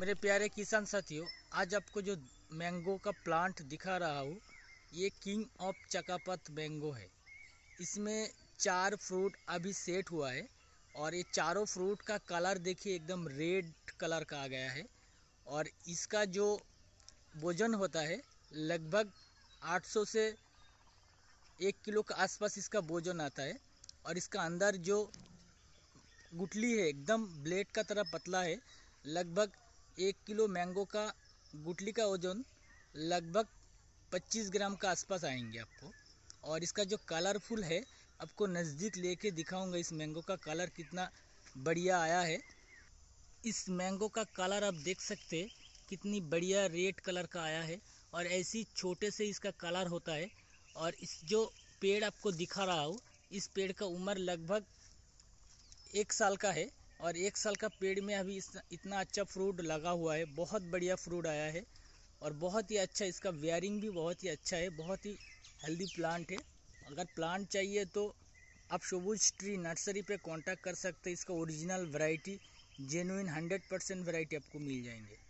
मेरे प्यारे किसान साथियों आज आपको जो मैंगो का प्लांट दिखा रहा हूँ ये किंग ऑफ चकापत मैंगो है इसमें चार फ्रूट अभी सेट हुआ है और ये चारों फ्रूट का कलर देखिए एकदम रेड कलर का आ गया है और इसका जो वजन होता है लगभग 800 से एक किलो के आसपास इसका वजन आता है और इसका अंदर जो गुटली है एकदम ब्लेड का तरह पतला है लगभग एक किलो मैंगो का गुटली का वज़न लगभग 25 ग्राम का आसपास आएंगे आपको और इसका जो कलरफुल है आपको नज़दीक लेके दिखाऊंगा इस मैंगो का कलर कितना बढ़िया आया है इस मैंगो का कलर आप देख सकते कितनी बढ़िया रेड कलर का आया है और ऐसी छोटे से इसका कलर होता है और इस जो पेड़ आपको दिखा रहा हूँ इस पेड़ का उम्र लगभग एक साल का है और एक साल का पेड़ में अभी इतना अच्छा फ्रूट लगा हुआ है बहुत बढ़िया फ्रूट आया है और बहुत ही अच्छा इसका वेयरिंग भी बहुत ही अच्छा है बहुत ही हेल्दी प्लांट है अगर प्लांट चाहिए तो आप शोबूज ट्री नर्सरी पे कांटेक्ट कर सकते हैं इसका original variety genuine hundred percent variety आपको मिल जाएंगे